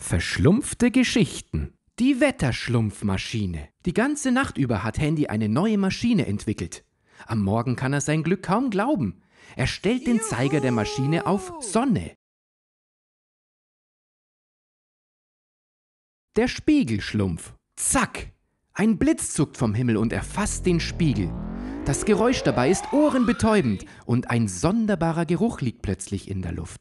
Verschlumpfte Geschichten. Die Wetterschlumpfmaschine. Die ganze Nacht über hat Handy eine neue Maschine entwickelt. Am Morgen kann er sein Glück kaum glauben. Er stellt den Zeiger der Maschine auf Sonne. Der Spiegelschlumpf. Zack! Ein Blitz zuckt vom Himmel und erfasst den Spiegel. Das Geräusch dabei ist ohrenbetäubend und ein sonderbarer Geruch liegt plötzlich in der Luft.